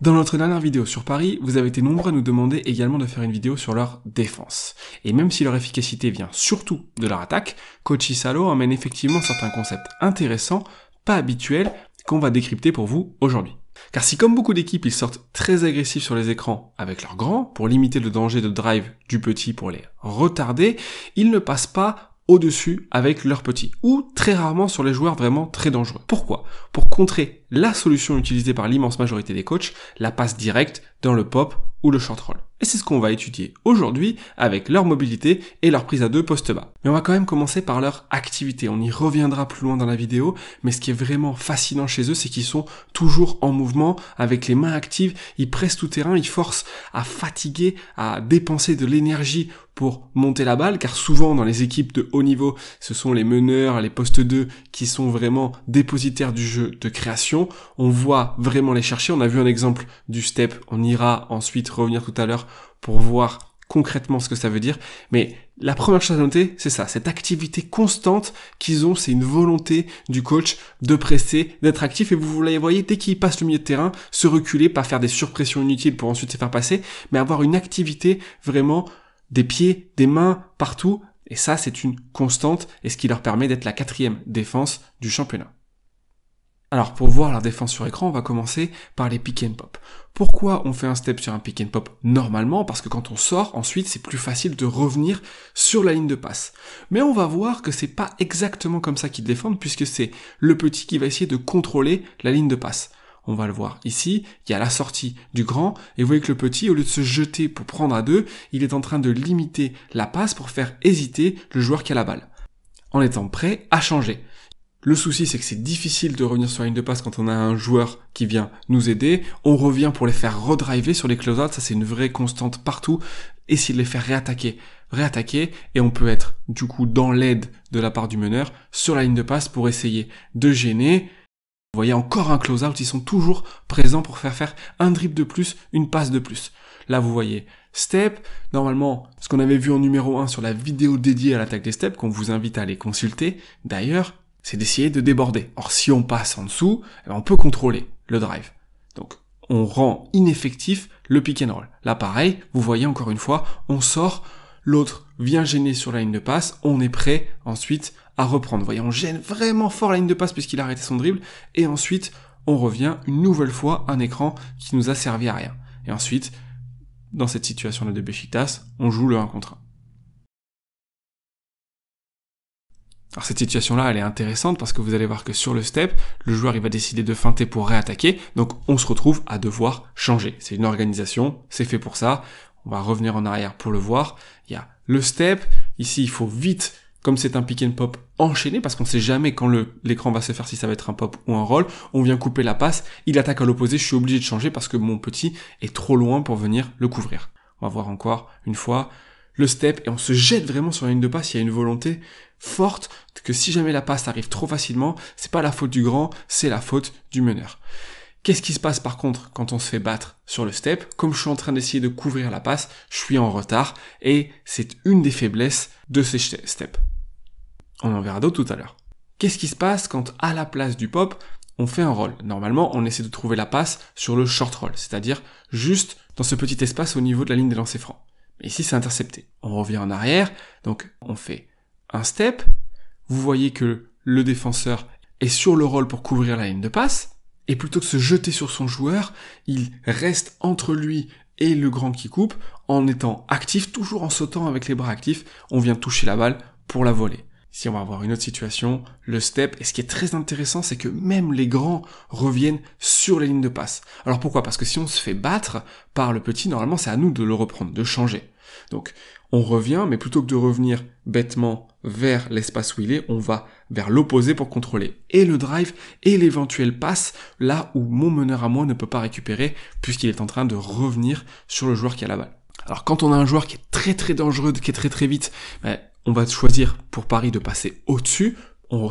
Dans notre dernière vidéo sur Paris, vous avez été nombreux à nous demander également de faire une vidéo sur leur défense. Et même si leur efficacité vient surtout de leur attaque, Coachy Salo emmène effectivement certains concepts intéressants, pas habituels, qu'on va décrypter pour vous aujourd'hui. Car si comme beaucoup d'équipes, ils sortent très agressifs sur les écrans avec leurs grands, pour limiter le danger de drive du petit pour les retarder, ils ne passent pas au-dessus avec leurs petits, ou très rarement sur les joueurs vraiment très dangereux. Pourquoi Pour contrer la solution utilisée par l'immense majorité des coachs, la passe directe dans le pop ou le short roll. Et c'est ce qu'on va étudier aujourd'hui avec leur mobilité et leur prise à deux postes bas. Mais on va quand même commencer par leur activité. On y reviendra plus loin dans la vidéo, mais ce qui est vraiment fascinant chez eux, c'est qu'ils sont toujours en mouvement, avec les mains actives, ils pressent tout terrain, ils forcent à fatiguer, à dépenser de l'énergie pour monter la balle, car souvent dans les équipes de haut niveau, ce sont les meneurs, les postes 2 qui sont vraiment dépositaires du jeu de création on voit vraiment les chercher. On a vu un exemple du step, on ira ensuite revenir tout à l'heure pour voir concrètement ce que ça veut dire. Mais la première chose à noter, c'est ça, cette activité constante qu'ils ont, c'est une volonté du coach de presser, d'être actif, et vous l'avez voyez dès qu'il passe le milieu de terrain, se reculer, pas faire des surpressions inutiles pour ensuite se faire passer, mais avoir une activité vraiment des pieds, des mains, partout, et ça c'est une constante, et ce qui leur permet d'être la quatrième défense du championnat. Alors pour voir la défense sur écran, on va commencer par les pick and pop. Pourquoi on fait un step sur un pick and pop Normalement, parce que quand on sort, ensuite c'est plus facile de revenir sur la ligne de passe. Mais on va voir que c'est pas exactement comme ça qu'ils défendent, puisque c'est le petit qui va essayer de contrôler la ligne de passe. On va le voir ici, il y a la sortie du grand, et vous voyez que le petit, au lieu de se jeter pour prendre à deux, il est en train de limiter la passe pour faire hésiter le joueur qui a la balle en étant prêt à changer. Le souci, c'est que c'est difficile de revenir sur la ligne de passe quand on a un joueur qui vient nous aider. On revient pour les faire redriver sur les close-outs. Ça, c'est une vraie constante partout. Et s'il les faire réattaquer, réattaquer. Et on peut être, du coup, dans l'aide de la part du meneur sur la ligne de passe pour essayer de gêner. Vous voyez encore un close-out. Ils sont toujours présents pour faire faire un drip de plus, une passe de plus. Là, vous voyez Step. Normalement, ce qu'on avait vu en numéro 1 sur la vidéo dédiée à l'attaque des steps, qu'on vous invite à aller consulter. D'ailleurs, c'est d'essayer de déborder. Or, si on passe en dessous, eh ben, on peut contrôler le drive. Donc, on rend ineffectif le pick and roll. Là, pareil, vous voyez encore une fois, on sort, l'autre vient gêner sur la ligne de passe, on est prêt ensuite à reprendre. Vous voyez, on gêne vraiment fort la ligne de passe puisqu'il a arrêté son dribble, et ensuite, on revient une nouvelle fois à un écran qui nous a servi à rien. Et ensuite, dans cette situation-là de béchitas, on joue le 1 contre 1. Alors cette situation-là, elle est intéressante parce que vous allez voir que sur le step, le joueur il va décider de feinter pour réattaquer, donc on se retrouve à devoir changer. C'est une organisation, c'est fait pour ça. On va revenir en arrière pour le voir. Il y a le step, ici il faut vite, comme c'est un pick and pop enchaîné, parce qu'on sait jamais quand l'écran va se faire, si ça va être un pop ou un roll, on vient couper la passe, il attaque à l'opposé, je suis obligé de changer parce que mon petit est trop loin pour venir le couvrir. On va voir encore une fois, le step et on se jette vraiment sur la ligne de passe. Il y a une volonté forte que si jamais la passe arrive trop facilement, c'est pas la faute du grand, c'est la faute du meneur. Qu'est-ce qui se passe par contre quand on se fait battre sur le step Comme je suis en train d'essayer de couvrir la passe, je suis en retard et c'est une des faiblesses de ces steps. On en verra d'autres tout à l'heure. Qu'est-ce qui se passe quand à la place du pop, on fait un roll Normalement, on essaie de trouver la passe sur le short roll, c'est-à-dire juste dans ce petit espace au niveau de la ligne des lancers francs. Ici, c'est intercepté. On revient en arrière, donc on fait un step. Vous voyez que le défenseur est sur le rôle pour couvrir la ligne de passe. Et plutôt que de se jeter sur son joueur, il reste entre lui et le grand qui coupe en étant actif, toujours en sautant avec les bras actifs. On vient toucher la balle pour la voler si on va avoir une autre situation, le step. Et ce qui est très intéressant, c'est que même les grands reviennent sur les lignes de passe. Alors pourquoi Parce que si on se fait battre par le petit, normalement c'est à nous de le reprendre, de changer. Donc on revient, mais plutôt que de revenir bêtement vers l'espace où il est, on va vers l'opposé pour contrôler et le drive et l'éventuel passe là où mon meneur à moi ne peut pas récupérer puisqu'il est en train de revenir sur le joueur qui a la balle. Alors quand on a un joueur qui est très très dangereux, qui est très très vite, ben, on va choisir pour Paris de passer au-dessus.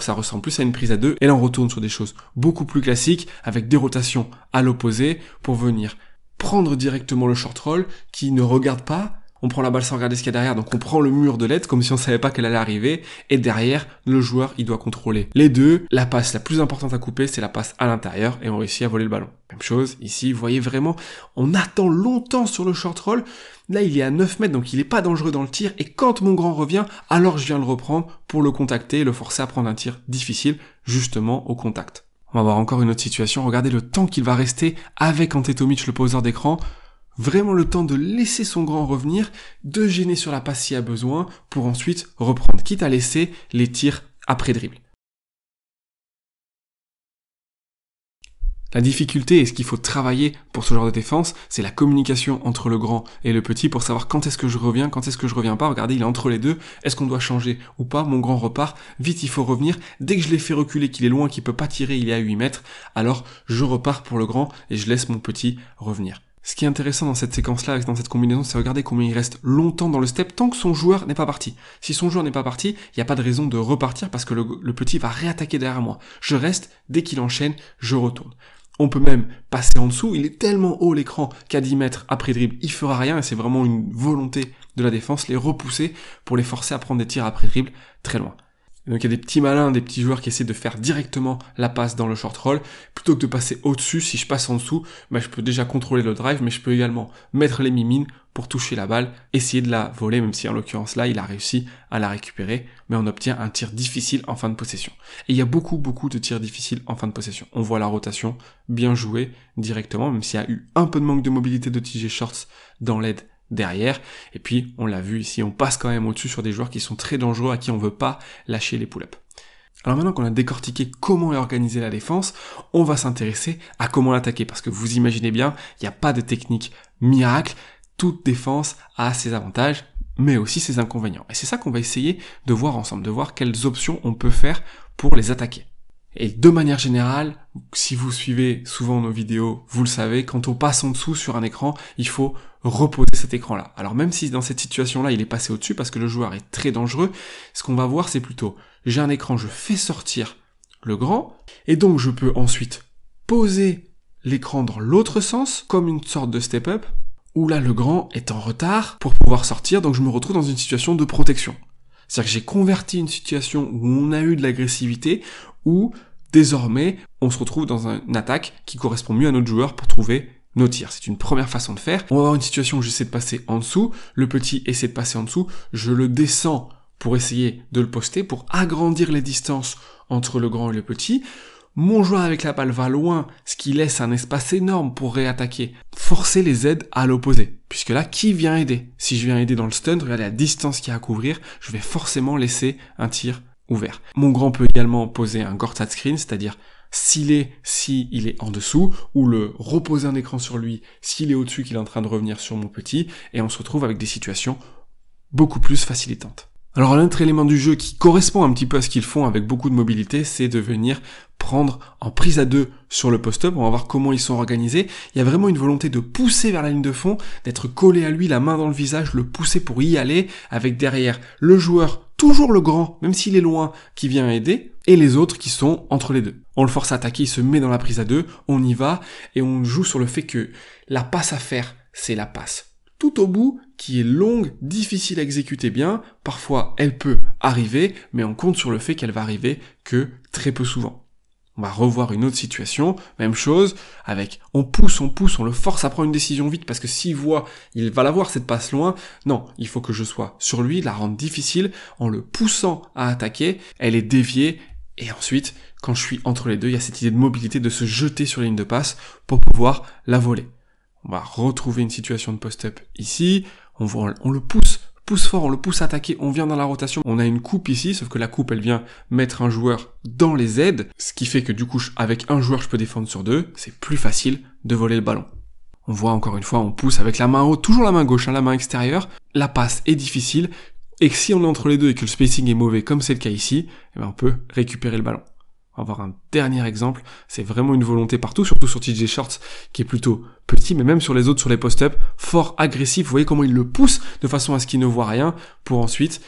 ça ressemble plus à une prise à deux. Et là, on retourne sur des choses beaucoup plus classiques, avec des rotations à l'opposé, pour venir prendre directement le short roll, qui ne regarde pas on prend la balle sans regarder ce qu'il y a derrière, donc on prend le mur de l'aide comme si on savait pas qu'elle allait arriver, et derrière, le joueur, il doit contrôler. Les deux, la passe la plus importante à couper, c'est la passe à l'intérieur, et on réussit à voler le ballon. Même chose, ici, vous voyez vraiment, on attend longtemps sur le short roll, là il est à 9 mètres, donc il est pas dangereux dans le tir, et quand mon grand revient, alors je viens le reprendre pour le contacter et le forcer à prendre un tir difficile, justement au contact. On va voir encore une autre situation, regardez le temps qu'il va rester avec Antetomich, le poseur d'écran, vraiment le temps de laisser son grand revenir, de gêner sur la passe s'il a besoin, pour ensuite reprendre, quitte à laisser les tirs après dribble. La difficulté et ce qu'il faut travailler pour ce genre de défense, c'est la communication entre le grand et le petit pour savoir quand est-ce que je reviens, quand est-ce que je reviens pas. Regardez, il est entre les deux. Est-ce qu'on doit changer ou pas Mon grand repart. Vite, il faut revenir. Dès que je l'ai fait reculer, qu'il est loin, qu'il peut pas tirer, il est à 8 mètres, alors je repars pour le grand et je laisse mon petit revenir. Ce qui est intéressant dans cette séquence-là, dans cette combinaison, c'est regarder combien il reste longtemps dans le step tant que son joueur n'est pas parti. Si son joueur n'est pas parti, il n'y a pas de raison de repartir parce que le, petit va réattaquer derrière moi. Je reste, dès qu'il enchaîne, je retourne. On peut même passer en dessous, il est tellement haut l'écran qu'à 10 mètres après dribble, il fera rien et c'est vraiment une volonté de la défense, les repousser pour les forcer à prendre des tirs après dribble très loin donc il y a des petits malins, des petits joueurs qui essaient de faire directement la passe dans le short roll. Plutôt que de passer au-dessus, si je passe en dessous, bah, je peux déjà contrôler le drive, mais je peux également mettre les mimines pour toucher la balle, essayer de la voler, même si en l'occurrence là, il a réussi à la récupérer, mais on obtient un tir difficile en fin de possession. Et il y a beaucoup, beaucoup de tirs difficiles en fin de possession. On voit la rotation bien jouée directement, même s'il y a eu un peu de manque de mobilité de TG Shorts dans l'aide derrière. Et puis, on l'a vu ici, on passe quand même au-dessus sur des joueurs qui sont très dangereux, à qui on veut pas lâcher les pull-ups. Alors maintenant qu'on a décortiqué comment est organisée la défense, on va s'intéresser à comment l'attaquer, parce que vous imaginez bien, il n'y a pas de technique miracle, toute défense a ses avantages, mais aussi ses inconvénients. Et c'est ça qu'on va essayer de voir ensemble, de voir quelles options on peut faire pour les attaquer. Et de manière générale, si vous suivez souvent nos vidéos, vous le savez, quand on passe en dessous sur un écran, il faut reposer cet écran-là. Alors même si dans cette situation-là, il est passé au-dessus parce que le joueur est très dangereux, ce qu'on va voir, c'est plutôt j'ai un écran, je fais sortir le grand, et donc je peux ensuite poser l'écran dans l'autre sens, comme une sorte de step-up, où là le grand est en retard pour pouvoir sortir, donc je me retrouve dans une situation de protection. C'est-à-dire que j'ai converti une situation où on a eu de l'agressivité, où désormais on se retrouve dans une attaque qui correspond mieux à notre joueur pour trouver nos tirs. C'est une première façon de faire. On va avoir une situation où j'essaie de passer en dessous, le petit essaie de passer en dessous, je le descends pour essayer de le poster, pour agrandir les distances entre le grand et le petit. Mon joueur avec la balle va loin, ce qui laisse un espace énorme pour réattaquer. Forcer les aides à l'opposé. Puisque là, qui vient aider Si je viens aider dans le stun, regardez la distance qu'il y a à couvrir, je vais forcément laisser un tir ouvert. Mon grand peut également poser un Gortat Screen, c'est-à-dire s'il est, s'il est en dessous, ou le reposer un écran sur lui, s'il est au-dessus, qu'il est en train de revenir sur mon petit, et on se retrouve avec des situations beaucoup plus facilitantes. Alors un autre élément du jeu qui correspond un petit peu à ce qu'ils font avec beaucoup de mobilité, c'est de venir prendre en prise à deux sur le post-up. On va voir comment ils sont organisés. Il y a vraiment une volonté de pousser vers la ligne de fond, d'être collé à lui, la main dans le visage, le pousser pour y aller, avec derrière le joueur toujours le grand, même s'il est loin, qui vient aider, et les autres qui sont entre les deux. On le force à attaquer, il se met dans la prise à deux, on y va, et on joue sur le fait que la passe à faire, c'est la passe tout au bout, qui est longue, difficile à exécuter bien, parfois elle peut arriver, mais on compte sur le fait qu'elle va arriver que très peu souvent on va revoir une autre situation, même chose, avec on pousse, on pousse, on le force à prendre une décision vite, parce que s'il voit, il va l'avoir cette passe loin, non, il faut que je sois sur lui, la rendre difficile, en le poussant à attaquer, elle est déviée, et ensuite, quand je suis entre les deux, il y a cette idée de mobilité, de se jeter sur la ligne de passe pour pouvoir la voler. On va retrouver une situation de post-up ici, on le pousse pousse fort, on le pousse attaquer, on vient dans la rotation, on a une coupe ici, sauf que la coupe elle vient mettre un joueur dans les aides, ce qui fait que du coup avec un joueur je peux défendre sur deux, c'est plus facile de voler le ballon. On voit encore une fois, on pousse avec la main haute, toujours la main gauche, hein, la main extérieure, la passe est difficile, et si on est entre les deux et que le spacing est mauvais comme c'est le cas ici, eh ben, on peut récupérer le ballon. On va voir un dernier exemple. C'est vraiment une volonté partout, surtout sur TJ Shorts qui est plutôt petit, mais même sur les autres, sur les post-up, fort agressif. Vous voyez comment il le pousse de façon à ce qu'il ne voit rien pour ensuite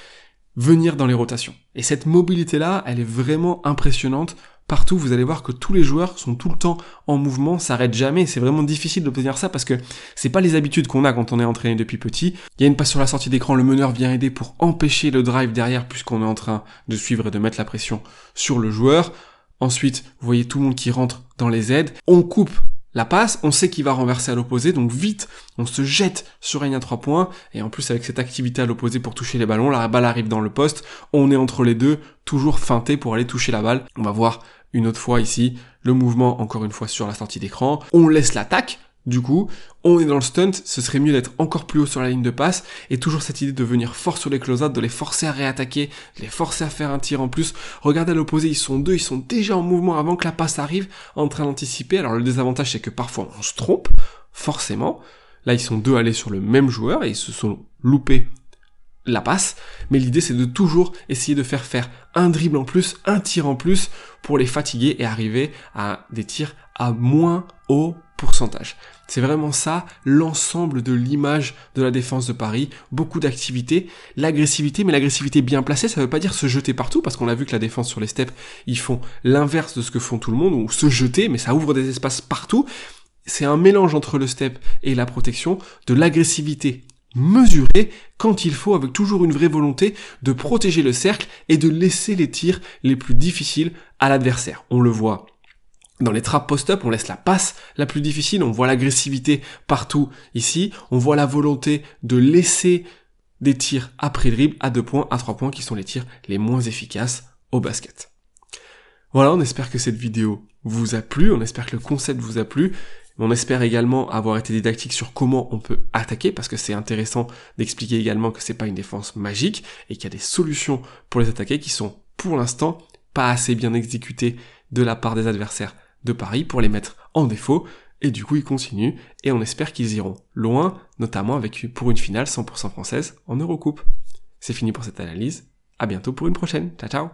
venir dans les rotations. Et cette mobilité-là, elle est vraiment impressionnante. Partout, vous allez voir que tous les joueurs sont tout le temps en mouvement, s'arrêtent jamais. C'est vraiment difficile d'obtenir ça parce que c'est pas les habitudes qu'on a quand on est entraîné depuis petit. Il y a une passe sur la sortie d'écran, le meneur vient aider pour empêcher le drive derrière puisqu'on est en train de suivre et de mettre la pression sur le joueur. Ensuite, vous voyez tout le monde qui rentre dans les aides. On coupe la passe, on sait qu'il va renverser à l'opposé, donc vite, on se jette sur une à 3 points, et en plus avec cette activité à l'opposé pour toucher les ballons, la balle arrive dans le poste, on est entre les deux, toujours feinté pour aller toucher la balle. On va voir une autre fois ici le mouvement encore une fois sur la sortie d'écran, on laisse l'attaque, du coup, on est dans le stunt, ce serait mieux d'être encore plus haut sur la ligne de passe, et toujours cette idée de venir fort sur les close de les forcer à réattaquer, de les forcer à faire un tir en plus. Regardez à l'opposé, ils sont deux, ils sont déjà en mouvement avant que la passe arrive, en train d'anticiper. Alors le désavantage, c'est que parfois on se trompe, forcément. Là, ils sont deux allés sur le même joueur, et ils se sont loupés la passe, mais l'idée c'est de toujours essayer de faire faire un dribble en plus, un tir en plus pour les fatiguer et arriver à des tirs à moins haut pourcentage. C'est vraiment ça, l'ensemble de l'image de la défense de Paris, beaucoup d'activité, l'agressivité, mais l'agressivité bien placée, ça ne veut pas dire se jeter partout, parce qu'on a vu que la défense sur les steps, ils font l'inverse de ce que font tout le monde, ou se jeter, mais ça ouvre des espaces partout. C'est un mélange entre le step et la protection, de l'agressivité mesurée quand il faut, avec toujours une vraie volonté de protéger le cercle et de laisser les tirs les plus difficiles à l'adversaire. On le voit dans les traps post-up, on laisse la passe la plus difficile, on voit l'agressivité partout ici, on voit la volonté de laisser des tirs après dribble à deux points, à trois points, qui sont les tirs les moins efficaces au basket. Voilà, on espère que cette vidéo vous a plu, on espère que le concept vous a plu. On espère également avoir été didactique sur comment on peut attaquer, parce que c'est intéressant d'expliquer également que c'est pas une défense magique et qu'il y a des solutions pour les attaquer qui sont pour l'instant pas assez bien exécutées de la part des adversaires de Paris pour les mettre en défaut, et du coup ils continuent, et on espère qu'ils iront loin, notamment avec pour une finale 100% française en Eurocoupe. C'est fini pour cette analyse, à bientôt pour une prochaine, ciao ciao